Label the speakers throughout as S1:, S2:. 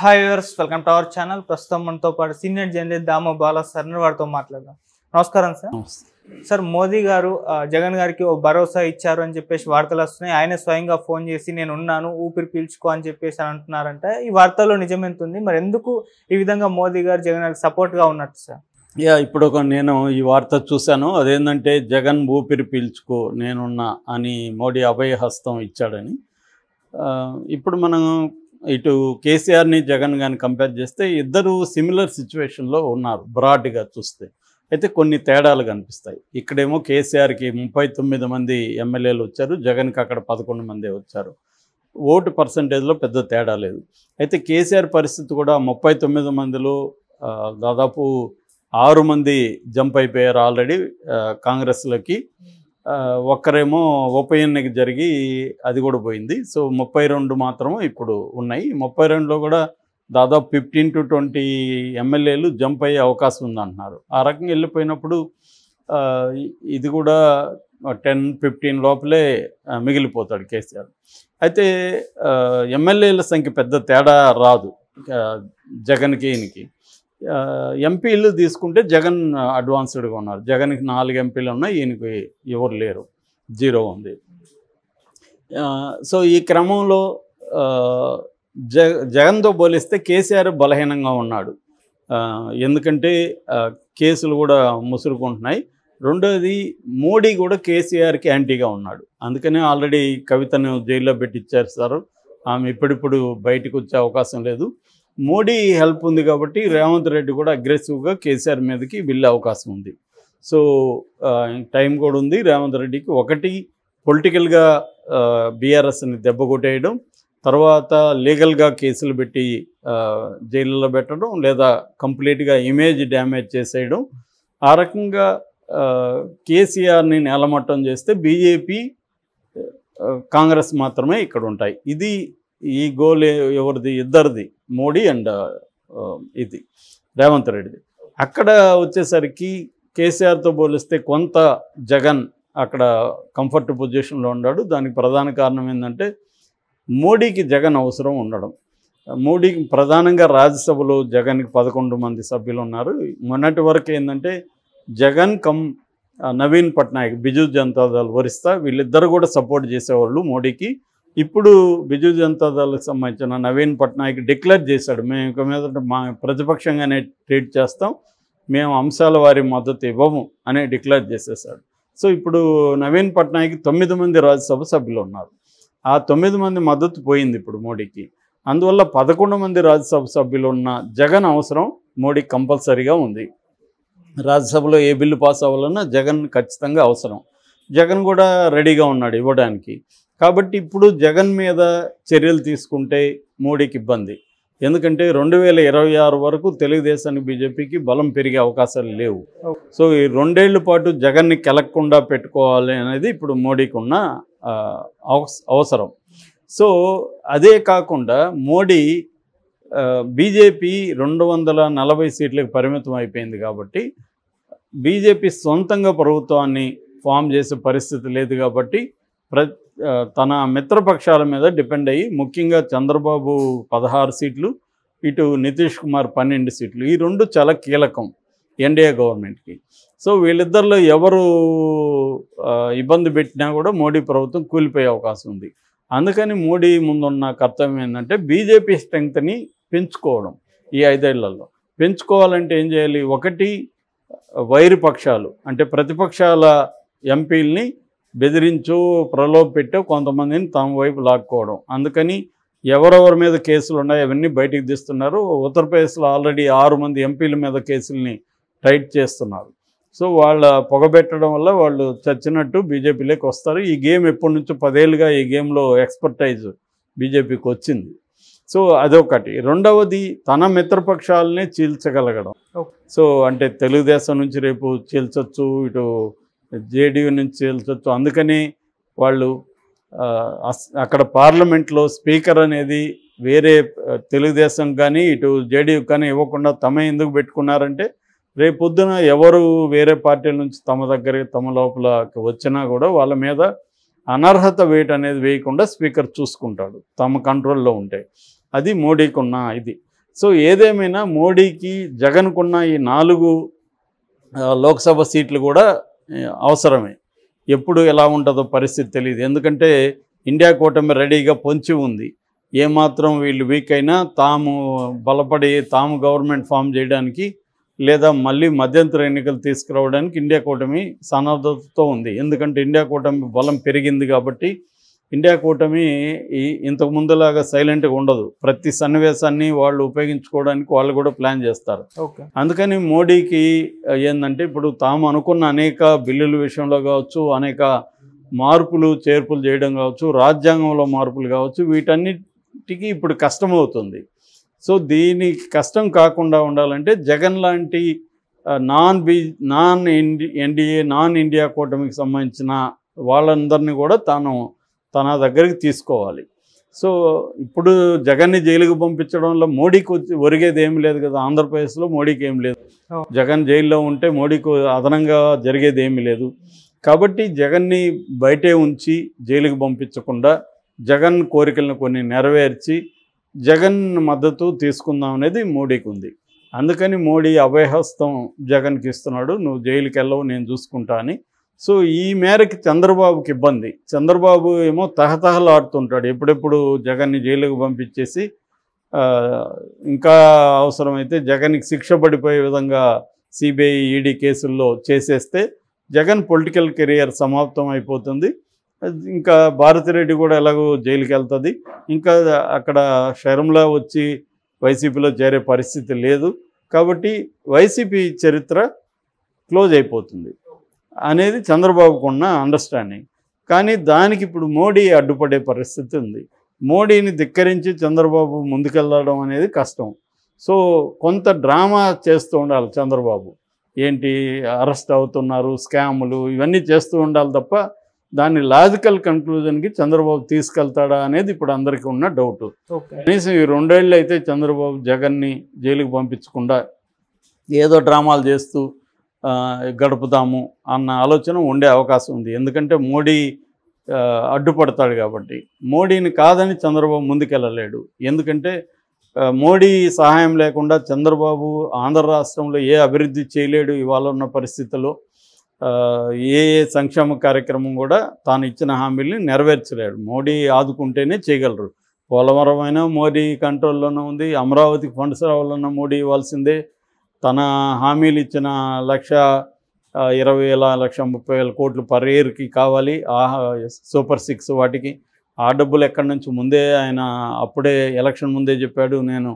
S1: hi viewers welcome to our channel ప్రస్తుతం మనతో పాటు senior journalist Damo Bala sir వారితో మాట్లాడదాం నమస్కారం సార్ సార్ మోదీ గారు జగన్ గారికి ఓ భరోసా ఇచ్చారు అని చెప్పేసి వార్తలు వస్తున్నాయి ఆయన స్వయంగా ఫోన్ చేసి నేను ఉన్నాను ఊపిరి పీల్చుకో అని చెప్పేసి అంటున్నారంట ఈ వార్తల్లో నిజమెంతుంది మరి ఎందుకు ఈ విధంగా మోదీ గారు జగన్ గారికి సపోర్ట్గా ఉన్నట్టు సార్ యా ఇప్పుడు ఒక నేను ఈ వార్త చూశాను అదేంటంటే జగన్ ఊపిరి పీల్చుకో నేనున్నా అని మోడీ అభయ హస్తం ఇచ్చాడని ఇప్పుడు మనం ఇటు కేసీఆర్ని జగన్ గారిని కంపేర్ చేస్తే ఇద్దరు సిమిలర్ సిచ్యువేషన్లో ఉన్నారు బ్రాడ్గా చూస్తే అయితే కొన్ని తేడాలు కనిపిస్తాయి ఇక్కడేమో కేసీఆర్కి ముప్పై తొమ్మిది మంది ఎమ్మెల్యేలు వచ్చారు జగన్కి అక్కడ పదకొండు మంది వచ్చారు ఓటు పర్సంటేజ్లో పెద్ద తేడా లేదు అయితే కేసీఆర్ పరిస్థితి కూడా ముప్పై తొమ్మిది మందిలో దాదాపు ఆరు మంది జంప్ అయిపోయారు ఆల్రెడీ కాంగ్రెస్లోకి ఒక్కరేమో ఉప ఎన్నిక జరిగి అది కూడా పోయింది సో ముప్పై రెండు మాత్రము ఇప్పుడు ఉన్నాయి ముప్పై రెండులో కూడా దాదాపు ఫిఫ్టీన్ టు ట్వంటీ ఎమ్మెల్యేలు జంప్ అయ్యే అవకాశం ఉందంటున్నారు ఆ రకంగా వెళ్ళిపోయినప్పుడు ఇది కూడా టెన్ ఫిఫ్టీన్ లోపలే మిగిలిపోతాడు కేసీఆర్ అయితే ఎమ్మెల్యేల సంఖ్య పెద్ద తేడా రాదు జగన్కి ఈయనకి ఎంపీలు తీసుకుంటే జగన్ అడ్వాన్స్డ్గా ఉన్నారు జగన్కి నాలుగు ఎంపీలు ఉన్నాయి ఈయనకి ఎవరు లేరు జీరో ఉంది సో ఈ క్రమంలో జ జగన్తో పోలిస్తే కేసీఆర్ బలహీనంగా ఉన్నాడు ఎందుకంటే కేసులు కూడా ముసురుకుంటున్నాయి రెండోది మోడీ కూడా కేసీఆర్కి యాంటీగా ఉన్నాడు అందుకనే ఆల్రెడీ కవితను జైల్లో పెట్టి ఇచ్చారు సార్ ఆమె ఇప్పుడిప్పుడు బయటకు వచ్చే అవకాశం లేదు మోడీ హెల్ప్ ఉంది కాబట్టి రేవంత్ రెడ్డి కూడా అగ్రెసివ్గా కేసీఆర్ మీదకి వెళ్ళే అవకాశం ఉంది సో టైం కూడా ఉంది రేవంత్ రెడ్డికి ఒకటి పొలిటికల్గా బీఆర్ఎస్ని దెబ్బ కొట్టేయడం తర్వాత లీగల్గా కేసులు పెట్టి జైల్లో పెట్టడం లేదా కంప్లీట్గా ఇమేజ్ డ్యామేజ్ చేసేయడం ఆ రకంగా కేసీఆర్ని నేలమట్టం చేస్తే బీజేపీ కాంగ్రెస్ మాత్రమే ఇక్కడ ఉంటాయి ఇది ఈ గోల్ ఎవరిది ఇద్దరిది మోడీ అండ్ ఇది రేవంత్ రెడ్డిది అక్కడ వచ్చేసరికి కేసీఆర్తో పోలిస్తే కొంత జగన్ అక్కడ కంఫర్ట్ పొజిషన్లో ఉన్నాడు దానికి ప్రధాన కారణం ఏంటంటే మోడీకి జగన్ అవసరం ఉండడం మోడీకి ప్రధానంగా రాజ్యసభలో జగన్కి పదకొండు మంది సభ్యులు ఉన్నారు మొన్నటి వరకు ఏంటంటే జగన్ కమ్ నవీన్ పట్నాయక్ బిజు జనతాదళ్ వరిస్తా వీళ్ళిద్దరు కూడా సపోర్ట్ చేసేవాళ్ళు మోడీకి ఇప్పుడు బిజు జనతా దళకు సంబంధించిన నవీన్ పట్నాయక్ డిక్లేర్ చేశాడు మేము ఇక మీద మా ప్రతిపక్షంగానే ట్రీట్ చేస్తాం మేము అంశాల వారి మద్దతు ఇవ్వము అని డిక్లేర్ చేసేసాడు సో ఇప్పుడు నవీన్ పట్నాయక్ తొమ్మిది మంది రాజ్యసభ సభ్యులు ఉన్నారు ఆ తొమ్మిది మంది మద్దతు పోయింది ఇప్పుడు మోడీకి అందువల్ల పదకొండు మంది రాజ్యసభ సభ్యులు ఉన్న జగన్ అవసరం మోడీ కంపల్సరీగా ఉంది రాజ్యసభలో ఏ బిల్లు పాస్ అవ్వాలన్నా జగన్ ఖచ్చితంగా అవసరం జగన్ కూడా రెడీగా ఉన్నాడు ఇవ్వడానికి కాబట్టి ఇప్పుడు జగన్ మీద చర్యలు తీసుకుంటే మోడీకి ఇబ్బంది ఎందుకంటే రెండు వేల ఇరవై ఆరు వరకు తెలుగుదేశానికి బీజేపీకి బలం పెరిగే అవకాశాలు లేవు సో ఈ రెండేళ్ల పాటు జగన్ని కెలక్కుండా పెట్టుకోవాలి అనేది ఇప్పుడు మోడీకి ఉన్న అవసరం సో అదే కాకుండా మోడీ బీజేపీ రెండు వందల నలభై సీట్లకు పరిమితం అయిపోయింది కాబట్టి బీజేపీ సొంతంగా ప్రభుత్వాన్ని ఫామ్ చేసే పరిస్థితి లేదు కాబట్టి ప్ర తన మిత్రపక్షాల మీద డిపెండ్ అయ్యి ముఖ్యంగా చంద్రబాబు పదహారు సీట్లు ఇటు నితీష్ కుమార్ పన్నెండు సీట్లు ఈ రెండు చాలా కీలకం ఎన్డీఏ గవర్నమెంట్కి సో వీళ్ళిద్దరిలో ఎవరు ఇబ్బంది పెట్టినా కూడా మోడీ ప్రభుత్వం కూలిపోయే అవకాశం ఉంది అందుకని మోడీ ముందున్న కర్తవ్యం ఏంటంటే బీజేపీ స్ట్రెంగ్త్ని పెంచుకోవడం ఈ ఐదేళ్లలో పెంచుకోవాలంటే ఏం చేయాలి ఒకటి వైరు పక్షాలు అంటే ప్రతిపక్షాల ఎంపీల్ని బెదిరించు ప్రలోభ పెట్టే కొంతమందిని తమ వైపు లాక్కోవడం అందుకని ఎవరెవరి మీద కేసులు ఉన్నాయో అవన్నీ బయటికి తీస్తున్నారు ఉత్తరప్రదేశ్లో ఆల్రెడీ ఆరు మంది ఎంపీల మీద కేసుల్ని టైట్ చేస్తున్నారు సో వాళ్ళ పొగబెట్టడం వల్ల వాళ్ళు చచ్చినట్టు బీజేపీలోకి వస్తారు ఈ గేమ్ ఎప్పటి నుంచో పదేళ్ళుగా ఈ గేమ్లో ఎక్స్పర్టైజ్ బీజేపీకి వచ్చింది సో అదొకటి రెండవది తన మిత్రపక్షాలనే చీల్చగలగడం సో అంటే తెలుగుదేశం నుంచి రేపు చీల్చొచ్చు ఇటు జేడీయూ నుంచి వెళ్తూ అందుకని వాళ్ళు అక్కడ పార్లమెంట్లో స్పీకర్ అనేది వేరే తెలుగుదేశం కానీ ఇటు జేడీయూ కానీ ఇవ్వకుండా తమే ఎందుకు పెట్టుకున్నారంటే రేపొద్దున ఎవరు వేరే పార్టీల నుంచి తమ దగ్గరికి తమ లోపలకి వచ్చినా కూడా వాళ్ళ మీద అనర్హత వేట్ అనేది వేయకుండా స్పీకర్ చూసుకుంటాడు తమ కంట్రోల్లో ఉంటాయి అది మోడీకి ఉన్న ఇది సో ఏదేమైనా మోడీకి జగన్కున్న ఈ నాలుగు లోక్సభ సీట్లు కూడా అవసరమే ఎప్పుడు ఎలా ఉంటుందో పరిస్థితి తెలియదు ఎందుకంటే ఇండియా కూటమి రెడీగా పొంచి ఉంది ఏమాత్రం వీళ్ళు వీక్ అయినా తాము బలపడి తాము గవర్నమెంట్ ఫామ్ చేయడానికి లేదా మళ్ళీ మధ్యంతర ఎన్నికలు తీసుకురావడానికి ఇండియా కూటమి సన్నద్ధతతో ఉంది ఎందుకంటే ఇండియా కూటమి బలం పెరిగింది కాబట్టి ఇండియా కూటమి ఈ ఇంతకు ముందులాగా సైలెంట్గా ఉండదు ప్రతి సన్నివేశాన్ని వాళ్ళు ఉపయోగించుకోవడానికి వాళ్ళు కూడా ప్లాన్ చేస్తారు అందుకని మోడీకి ఏంటంటే ఇప్పుడు తాము అనుకున్న అనేక బిల్లుల విషయంలో కావచ్చు అనేక మార్పులు చేర్పులు చేయడం కావచ్చు రాజ్యాంగంలో మార్పులు కావచ్చు వీటన్నిటికీ ఇప్పుడు కష్టమవుతుంది సో దీని కష్టం కాకుండా ఉండాలంటే జగన్ లాంటి non B non NDA non India కూటమికి సంబంధించిన వాళ్ళందరినీ కూడా తాను తన దగ్గరికి తీసుకోవాలి సో ఇప్పుడు జగన్ని జైలుకు పంపించడంలో మోడీకి ఒరిగేది ఏం లేదు కదా ఆంధ్రప్రదేశ్లో మోడీకి ఏం లేదు జగన్ జైల్లో ఉంటే మోడీకి అదనంగా జరిగేది ఏమి లేదు కాబట్టి జగన్ని బయటే ఉంచి జైలుకు పంపించకుండా జగన్ కోరికలను కొన్ని నెరవేర్చి జగన్ మద్దతు తీసుకుందాం అనేది మోడీకి ఉంది అందుకని మోడీ అభయహస్తం జగన్కి ఇస్తున్నాడు నువ్వు జైలుకి వెళ్ళవు నేను చూసుకుంటా అని సో ఈ మేరకి చంద్రబాబుకి ఇబ్బంది చంద్రబాబు ఏమో తహతహలాడుతుంటాడు ఎప్పుడెప్పుడు జగన్ని జైలుకు పంపించేసి ఇంకా అవసరమైతే జగన్కి శిక్ష పడిపోయే విధంగా సిబిఐ ఈడీ కేసుల్లో చేసేస్తే జగన్ పొలిటికల్ కెరియర్ సమాప్తం అయిపోతుంది ఇంకా భారతిరెడ్డి కూడా ఎలాగో జైలుకి వెళ్తుంది ఇంకా అక్కడ షర్మిలా వచ్చి వైసీపీలో చేరే పరిస్థితి లేదు కాబట్టి వైసీపీ చరిత్ర క్లోజ్ అయిపోతుంది అనేది చంద్రబాబుకు ఉన్న అండర్స్టాండింగ్ కానీ దానికి ఇప్పుడు మోడీ అడ్డుపడే పరిస్థితి ఉంది మోడీని ధిక్కరించి చంద్రబాబు ముందుకెళ్ళడం అనేది కష్టం సో కొంత డ్రామా చేస్తూ ఉండాలి చంద్రబాబు ఏంటి అరెస్ట్ అవుతున్నారు స్కాములు ఇవన్నీ చేస్తూ ఉండాలి తప్ప దాన్ని లాజికల్ కన్క్లూజన్కి చంద్రబాబు తీసుకెళ్తాడా అనేది ఇప్పుడు అందరికీ ఉన్న డౌట్ కనీసం ఈ రెండేళ్ళు అయితే చంద్రబాబు జగన్ని జైలుకు పంపించకుండా ఏదో డ్రామాలు చేస్తూ గడుపుతాము అన్న ఆలోచన ఉండే అవకాశం ఉంది ఎందుకంటే మోడీ అడ్డుపడతాడు కాబట్టి మోడీని కాదని చంద్రబాబు ముందుకెళ్ళలేడు ఎందుకంటే మోడీ సహాయం లేకుండా చంద్రబాబు ఆంధ్ర రాష్ట్రంలో ఏ అభివృద్ధి చేయలేడు ఇవాళ ఉన్న పరిస్థితుల్లో ఏ ఏ సంక్షేమ కార్యక్రమం కూడా తాను ఇచ్చిన హామీల్ని నెరవేర్చలేడు మోడీ ఆదుకుంటేనే చేయగలరు పోలవరం అయినా మోడీ కంట్రోల్లోనే ఉంది అమరావతికి ఫండ్స్ రావాలన్నా మోడీ ఇవ్వాల్సిందే తన హామీలు ఇచ్చిన లక్ష ఇరవై వేల లక్ష ముప్పై వేల కోట్లు పర్ ఇయర్కి కావాలి ఆ సూపర్ సిక్స్ వాటికి ఆ డబ్బులు ఎక్కడి నుంచి ముందే ఆయన అప్పుడే ఎలక్షన్ ముందే చెప్పాడు నేను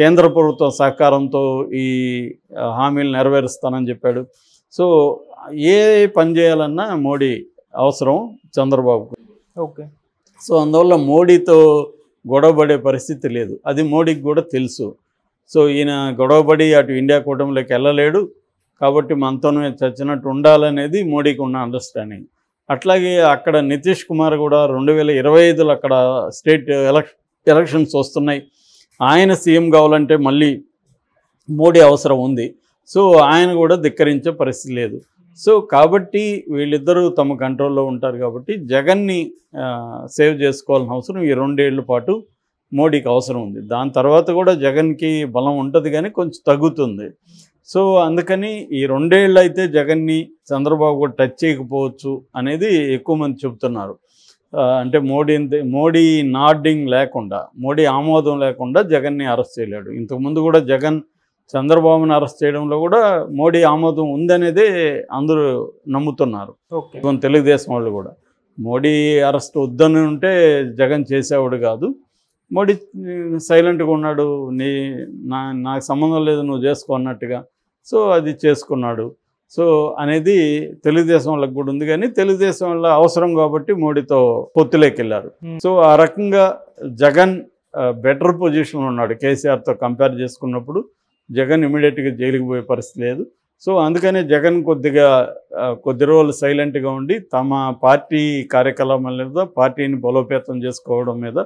S1: కేంద్ర ప్రభుత్వం సహకారంతో ఈ హామీలు నెరవేరుస్తానని చెప్పాడు సో ఏ పని చేయాలన్నా మోడీ అవసరం చంద్రబాబుకు ఓకే సో అందువల్ల మోడీతో గొడవపడే పరిస్థితి లేదు అది మోడీకి కూడా తెలుసు సో ఈయన గొడవపడి అటు ఇండియా కూటమిలోకి వెళ్ళలేడు కాబట్టి మనతోనే చచ్చినట్టు ఉండాలనేది మోడీకి ఉన్న అండర్స్టాండింగ్ అట్లాగే అక్కడ నితీష్ కుమార్ కూడా రెండు వేల ఇరవై ఐదులో అక్కడ స్టేట్ ఎలక్షన్స్ వస్తున్నాయి ఆయన సీఎం కావాలంటే మళ్ళీ మోడీ అవసరం ఉంది సో ఆయన కూడా ధిక్కరించే పరిస్థితి లేదు సో కాబట్టి వీళ్ళిద్దరూ తమ కంట్రోల్లో ఉంటారు కాబట్టి జగన్ని సేవ్ చేసుకోవాల్సిన అవసరం ఈ రెండేళ్ల పాటు మోడీకి అవసరం ఉంది దాని తర్వాత కూడా జగన్కి బలం ఉంటుంది కానీ కొంచెం తగ్గుతుంది సో అందుకని ఈ రెండేళ్ళు అయితే జగన్ని చంద్రబాబు కూడా టచ్ చేయకపోవచ్చు అనేది ఎక్కువ మంది చెబుతున్నారు అంటే మోడీ మోడీ నాడింగ్ లేకుండా మోడీ ఆమోదం లేకుండా జగన్ని అరెస్ట్ చేయలేడు ఇంతకుముందు కూడా జగన్ చంద్రబాబుని అరెస్ట్ చేయడంలో కూడా మోడీ ఆమోదం ఉందనేది అందరూ నమ్ముతున్నారు తెలుగుదేశం వాళ్ళు కూడా మోడీ అరెస్ట్ వద్దని ఉంటే జగన్ చేసేవాడు కాదు మోడీ సైలెంట్గా ఉన్నాడు నీ నా నాకు సంబంధం లేదు నువ్వు చేసుకో అన్నట్టుగా సో అది చేసుకున్నాడు సో అనేది తెలుగుదేశం వాళ్ళకి కూడా ఉంది కానీ తెలుగుదేశం వల్ల అవసరం కాబట్టి మోడీతో పొత్తులేకెళ్ళారు సో ఆ రకంగా జగన్ బెటర్ పొజిషన్లో ఉన్నాడు కేసీఆర్తో కంపేర్ చేసుకున్నప్పుడు జగన్ ఇమీడియట్గా జైలుకి పోయే పరిస్థితి లేదు సో అందుకనే జగన్ కొద్దిగా కొద్ది రోజులు సైలెంట్గా ఉండి తమ పార్టీ కార్యకలాపాల మీద పార్టీని బలోపేతం చేసుకోవడం మీద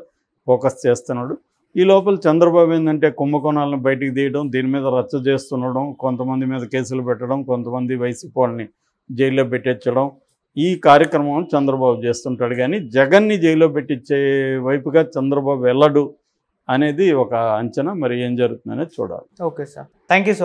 S1: ఫోకస్ చేస్తున్నాడు ఈ లోపల చంద్రబాబు ఏంటంటే కుంభకోణాలను బయటికి తీయడం దీని మీద రచ్చ చేస్తుండడం కొంతమంది మీద కేసులు పెట్టడం కొంతమంది వైసీపీ వాళ్ళని జైల్లో పెట్టించడం ఈ కార్యక్రమం చంద్రబాబు చేస్తుంటాడు కానీ జగన్ని జైల్లో పెట్టించే వైపుగా చంద్రబాబు వెళ్ళడు అనేది ఒక అంచనా మరి ఏం జరుగుతుందనేది చూడాలి ఓకే సార్ థ్యాంక్ సో